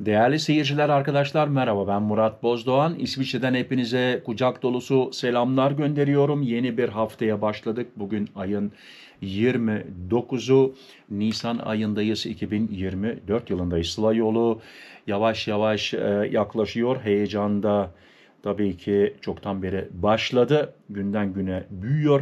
Değerli seyirciler arkadaşlar merhaba ben Murat Bozdoğan. İsviçre'den hepinize kucak dolusu selamlar gönderiyorum. Yeni bir haftaya başladık. Bugün ayın 29'u Nisan ayındayız 2024 yılındayız. Sıla yolu yavaş yavaş e, yaklaşıyor. Heyecanda tabii ki çoktan beri başladı. Günden güne büyüyor.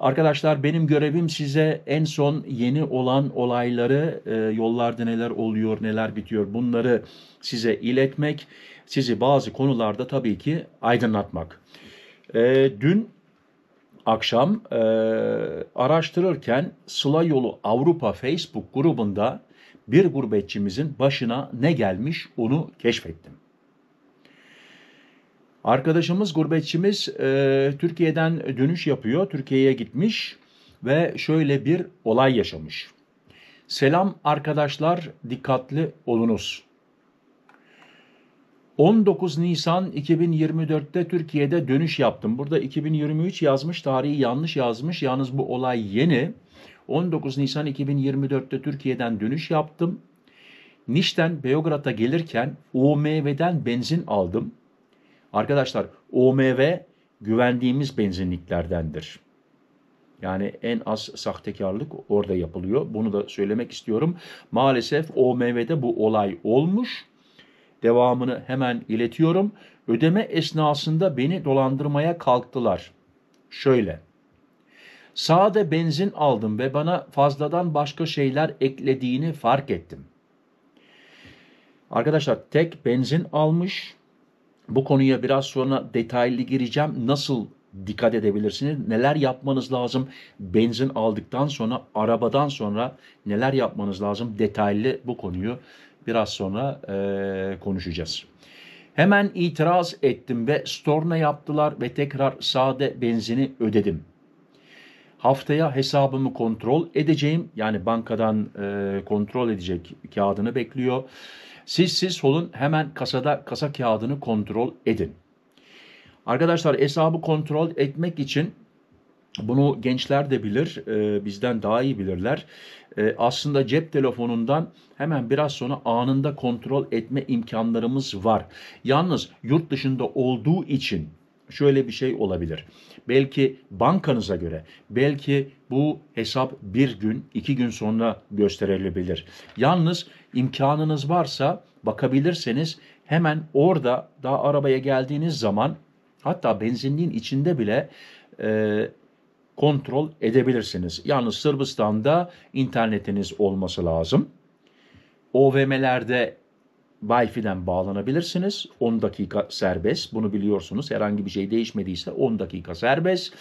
Arkadaşlar benim görevim size en son yeni olan olayları, e, yollarda neler oluyor, neler bitiyor bunları size iletmek, sizi bazı konularda tabii ki aydınlatmak. E, dün akşam e, araştırırken Sıla Yolu Avrupa Facebook grubunda bir gurbetçimizin başına ne gelmiş onu keşfettim. Arkadaşımız, gurbetçimiz e, Türkiye'den dönüş yapıyor. Türkiye'ye gitmiş ve şöyle bir olay yaşamış. Selam arkadaşlar, dikkatli olunuz. 19 Nisan 2024'te Türkiye'de dönüş yaptım. Burada 2023 yazmış, tarihi yanlış yazmış. Yalnız bu olay yeni. 19 Nisan 2024'te Türkiye'den dönüş yaptım. Niş'ten Beograd'a gelirken UMV'den benzin aldım. Arkadaşlar OMV güvendiğimiz benzinliklerdendir. Yani en az sahtekarlık orada yapılıyor. Bunu da söylemek istiyorum. Maalesef OMV'de bu olay olmuş. Devamını hemen iletiyorum. Ödeme esnasında beni dolandırmaya kalktılar. Şöyle. Sade benzin aldım ve bana fazladan başka şeyler eklediğini fark ettim. Arkadaşlar tek benzin almış bu konuya biraz sonra detaylı gireceğim. Nasıl dikkat edebilirsiniz? Neler yapmanız lazım? Benzin aldıktan sonra, arabadan sonra neler yapmanız lazım? Detaylı bu konuyu biraz sonra e, konuşacağız. Hemen itiraz ettim ve storna yaptılar ve tekrar sade benzini ödedim. Haftaya hesabımı kontrol edeceğim. Yani bankadan e, kontrol edecek kağıdını bekliyor. Siz siz solun hemen kasada kasa kağıdını kontrol edin. Arkadaşlar hesabı kontrol etmek için bunu gençler de bilir, e, bizden daha iyi bilirler. E, aslında cep telefonundan hemen biraz sonra anında kontrol etme imkanlarımız var. Yalnız yurt dışında olduğu için şöyle bir şey olabilir. Belki bankanıza göre, belki bu hesap bir gün, iki gün sonra gösterilebilir. Yalnız imkanınız varsa bakabilirseniz hemen orada daha arabaya geldiğiniz zaman hatta benzinliğin içinde bile e, kontrol edebilirsiniz. Yalnız Sırbistan'da internetiniz olması lazım. OVM'lerde Wi-Fi'den bağlanabilirsiniz. 10 dakika serbest. Bunu biliyorsunuz. Herhangi bir şey değişmediyse 10 dakika serbest.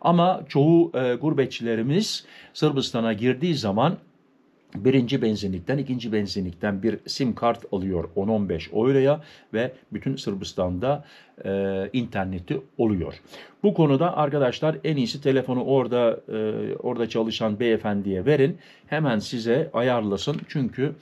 Ama çoğu e, gurbetçilerimiz Sırbistan'a girdiği zaman birinci benzinlikten, ikinci benzinlikten bir sim kart alıyor 10-15 euroya ve bütün Sırbistan'da e, interneti oluyor. Bu konuda arkadaşlar en iyisi telefonu orada e, orada çalışan beyefendiye verin. Hemen size ayarlasın. Çünkü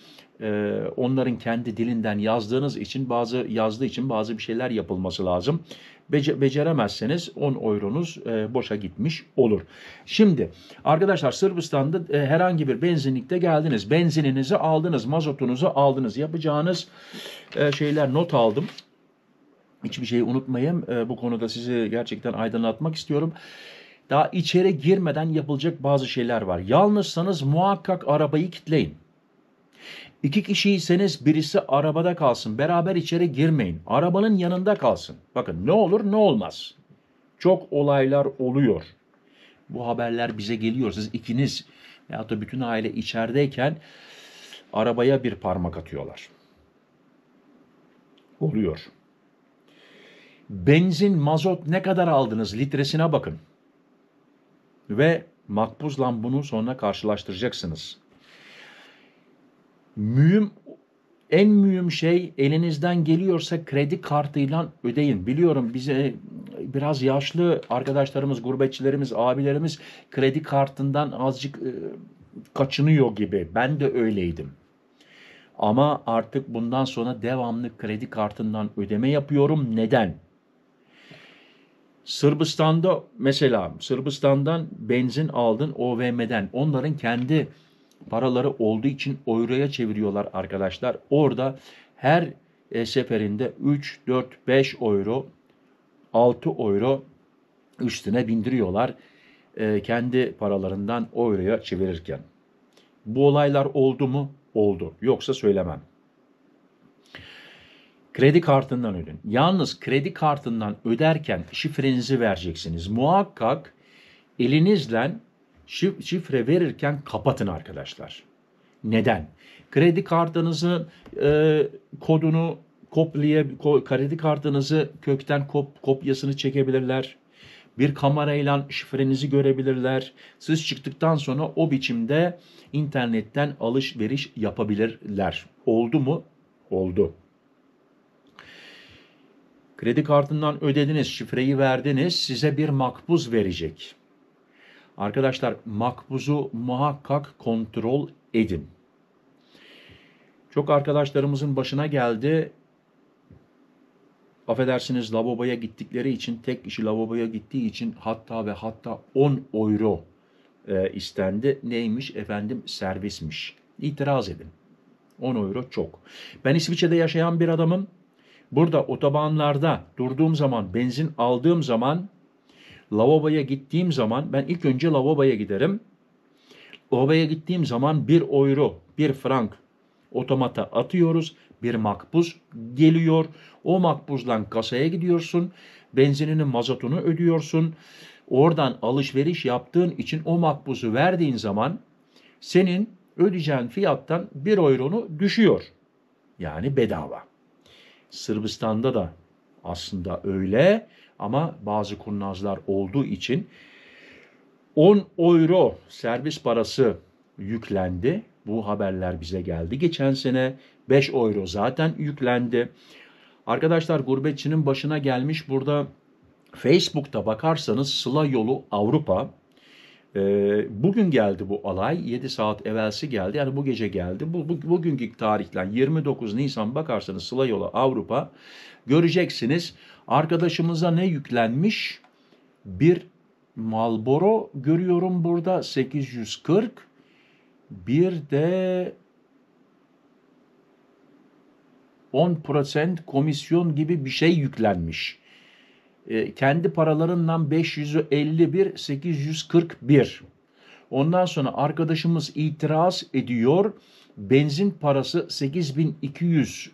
e, onların kendi dilinden yazdığınız için bazı yazdığı için bazı bir şeyler yapılması lazım. Bece, beceremezseniz 10 euronuz e, boşa gitmiş olur. Şimdi arkadaşlar Sırbistan'da e, herhangi bir benzinlikte geldiniz. Benzininizi aldınız, mazotunuzu aldınız. Yapacağınız e, şeyler not aldım. Hiçbir şeyi unutmayayım. E, bu konuda sizi gerçekten aydınlatmak istiyorum. Daha içeri girmeden yapılacak bazı şeyler var. Yalnızsanız muhakkak arabayı kitleyin. İki kişiyseniz birisi arabada kalsın. Beraber içeri girmeyin. Arabanın yanında kalsın. Bakın ne olur ne olmaz. Çok olaylar oluyor. Bu haberler bize geliyor. Siz ikiniz ya da bütün aile içerideyken arabaya bir parmak atıyorlar. Oluyor. Benzin, mazot ne kadar aldınız litresine bakın. Ve makbuzla bunu sonra karşılaştıracaksınız. Mühim en mühim şey elinizden geliyorsa kredi kartıyla ödeyin. Biliyorum bize biraz yaşlı arkadaşlarımız, gurbetçilerimiz, abilerimiz kredi kartından azıcık e, kaçınıyor gibi. Ben de öyleydim. Ama artık bundan sonra devamlı kredi kartından ödeme yapıyorum. Neden? Sırbistan'da mesela Sırbistan'dan benzin aldın OVM'den. Onların kendi paraları olduğu için euroya çeviriyorlar arkadaşlar. Orada her e, seferinde 3, 4, 5 euro, 6 euro üstüne bindiriyorlar. E, kendi paralarından euroya çevirirken. Bu olaylar oldu mu? Oldu. Yoksa söylemem. Kredi kartından ödün. Yalnız kredi kartından öderken şifrenizi vereceksiniz. Muhakkak elinizle şifre verirken kapatın arkadaşlar. Neden? Kredi kartınızın e, kodunu kopya, kredi kartınızı kökten kop, kopyasını çekebilirler. Bir kamerayla şifrenizi görebilirler. Siz çıktıktan sonra o biçimde internetten alışveriş yapabilirler. Oldu mu? Oldu. Kredi kartından ödediniz, şifreyi verdiniz, size bir makbuz verecek. Arkadaşlar makbuzu muhakkak kontrol edin. Çok arkadaşlarımızın başına geldi. Affedersiniz lavaboya gittikleri için, tek kişi lavaboya gittiği için hatta ve hatta 10 euro e, istendi. Neymiş efendim servismiş. İtiraz edin. 10 euro çok. Ben İsviçre'de yaşayan bir adamım. Burada otobanlarda durduğum zaman, benzin aldığım zaman, lavaboya gittiğim zaman ben ilk önce lavaboya giderim. Lavaboya gittiğim zaman bir euro, bir frank otomata atıyoruz. Bir makbuz geliyor. O makbuzdan kasaya gidiyorsun. Benzininin mazotunu ödüyorsun. Oradan alışveriş yaptığın için o makbuzu verdiğin zaman senin ödeyeceğin fiyattan bir euronu düşüyor. Yani bedava. Sırbistan'da da aslında öyle ama bazı kurnazlar olduğu için 10 euro servis parası yüklendi. Bu haberler bize geldi geçen sene. 5 euro zaten yüklendi. Arkadaşlar gurbetçinin başına gelmiş burada Facebook'ta bakarsanız Sıla Yolu Avrupa e, bugün geldi bu alay. 7 saat evvelsi geldi. Yani bu gece geldi. Bu, bu bugünkü tarihten 29 Nisan bakarsanız Sıla yola Avrupa göreceksiniz. Arkadaşımıza ne yüklenmiş? Bir Malboro görüyorum burada 840. Bir de 10% komisyon gibi bir şey yüklenmiş. E, kendi paralarından 551 841. Ondan sonra arkadaşımız itiraz ediyor. Benzin parası 8200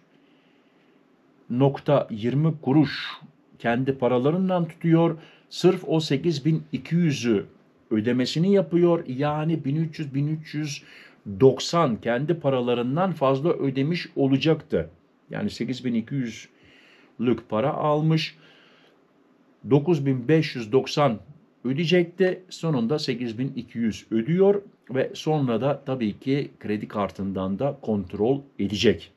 nokta 20 kuruş kendi paralarından tutuyor. Sırf o 8200'ü ödemesini yapıyor. Yani 1300-1390 kendi paralarından fazla ödemiş olacaktı. Yani 8.200 8200'lük para almış. 9590 ödeyecekti. Sonunda 8200 ödüyor ve sonra da tabii ki kredi kartından da kontrol edecek.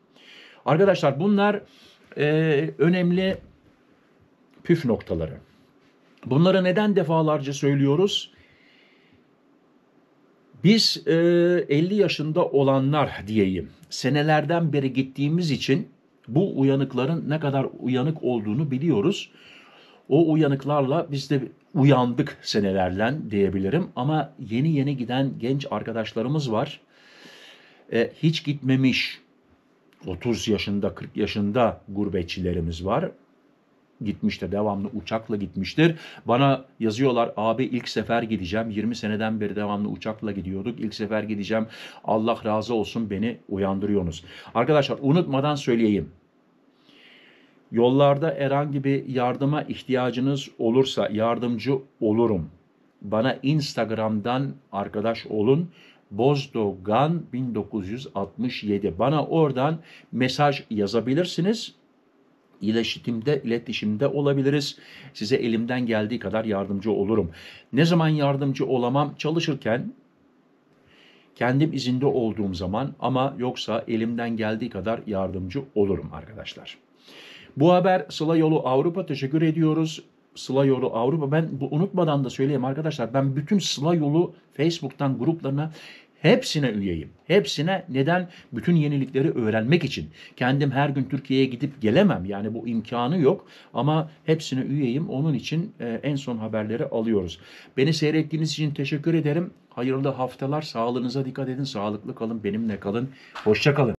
Arkadaşlar bunlar e, önemli püf noktaları. Bunları neden defalarca söylüyoruz? Biz e, 50 yaşında olanlar diyeyim senelerden beri gittiğimiz için bu uyanıkların ne kadar uyanık olduğunu biliyoruz. O uyanıklarla biz de uyandık senelerle diyebilirim. Ama yeni yeni giden genç arkadaşlarımız var. E, hiç gitmemiş 30 yaşında 40 yaşında gurbetçilerimiz var gitmiştir. Devamlı uçakla gitmiştir. Bana yazıyorlar abi ilk sefer gideceğim. 20 seneden beri devamlı uçakla gidiyorduk. İlk sefer gideceğim. Allah razı olsun beni uyandırıyorsunuz. Arkadaşlar unutmadan söyleyeyim. Yollarda herhangi bir yardıma ihtiyacınız olursa yardımcı olurum. Bana Instagram'dan arkadaş olun. Bozdogan 1967. Bana oradan mesaj yazabilirsiniz. İletişimde, iletişimde olabiliriz. Size elimden geldiği kadar yardımcı olurum. Ne zaman yardımcı olamam? Çalışırken, kendim izinde olduğum zaman ama yoksa elimden geldiği kadar yardımcı olurum arkadaşlar. Bu haber Sıla Yolu Avrupa. Teşekkür ediyoruz. Sıla Yolu Avrupa. Ben bu unutmadan da söyleyeyim arkadaşlar. Ben bütün Sıla Yolu Facebook'tan gruplarına Hepsine üyeyim. Hepsine neden? Bütün yenilikleri öğrenmek için. Kendim her gün Türkiye'ye gidip gelemem. Yani bu imkanı yok. Ama hepsine üyeyim. Onun için e, en son haberleri alıyoruz. Beni seyrettiğiniz için teşekkür ederim. Hayırlı haftalar. Sağlığınıza dikkat edin. Sağlıklı kalın. Benimle kalın. Hoşça kalın.